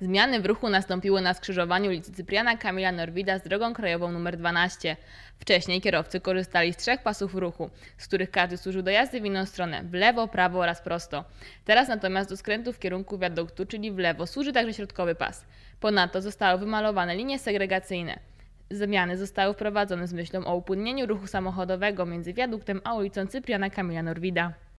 Zmiany w ruchu nastąpiły na skrzyżowaniu ulicy Cypriana Kamila Norwida z drogą krajową nr 12. Wcześniej kierowcy korzystali z trzech pasów ruchu, z których każdy służył do jazdy w inną stronę w lewo, prawo oraz prosto. Teraz natomiast do skrętu w kierunku wiaduktu, czyli w lewo, służy także środkowy pas. Ponadto zostały wymalowane linie segregacyjne. Zmiany zostały wprowadzone z myślą o upłynnieniu ruchu samochodowego między wiaduktem a ulicą Cypriana Kamila Norwida.